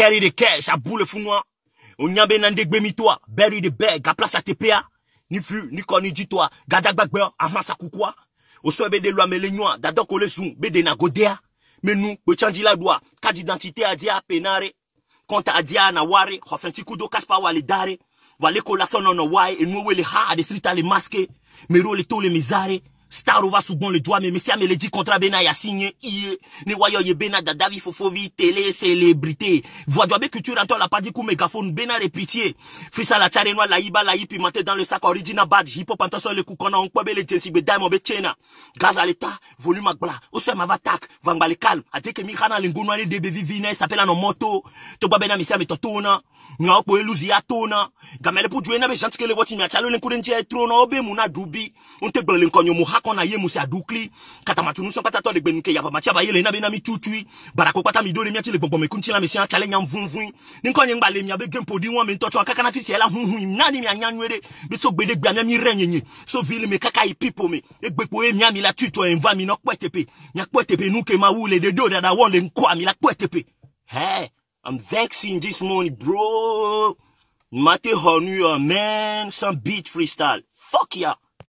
carry the cash, à boule funwa. a ben gbemi toi, bury the bag, à place à TPA. Ni fu, ni koni di toi, gadak bagbe, amasa kukwa. Osobe de loi melenywa, dadok olesun, bede na godea. Mais nous, le changi la loi, carte d'identité à dia penare. Compte à dia na ware, hofenti kaspa wale dare. Wale kola son on a et nous, le ha, à des street les masquer. Mero le to les misare starova bon le juame le dit kontra bena ya signé iye ne wayo ye bena dadavi fofovi télé célébrité voix be culture anto la dit ku mégaphone bena repitié fisa la chare noire la iba la ipi Mate dans le sac original bad hip hop le on kwabe le jensi be diamond be chena gaz à l'état volume agbla osa mavatak vangba le calme ateke mi khana lingunwa ne debe vivine s'appelle no moto te ba bena me metotona nga okpo eluzi atona tona pou juena be jantike le woti mi le kurenje trona obé muna dubi on te pako ye musi adukli kata matunu so pata to le ya pamatia ba yele na be na mi tutui barako pata mi dore mi ati le gbogbo me kunti na mi sia chale nyam vunvun ni nko nyengba le mi abe gempo di won mi ntocho kaka na fisi ela hunhun na ni mi anyanwere bi so gbede gba mi renyenye so vile mi kaka i people mi egbepo e mi ami la tuto enva mi no kwetepe nya kwetepe nu ke ma wule de do da won le nko ami la kwetepe hey I'm vexing this morning, bro. Mate Honuya, man. Some beat freestyle. Fuck yeah.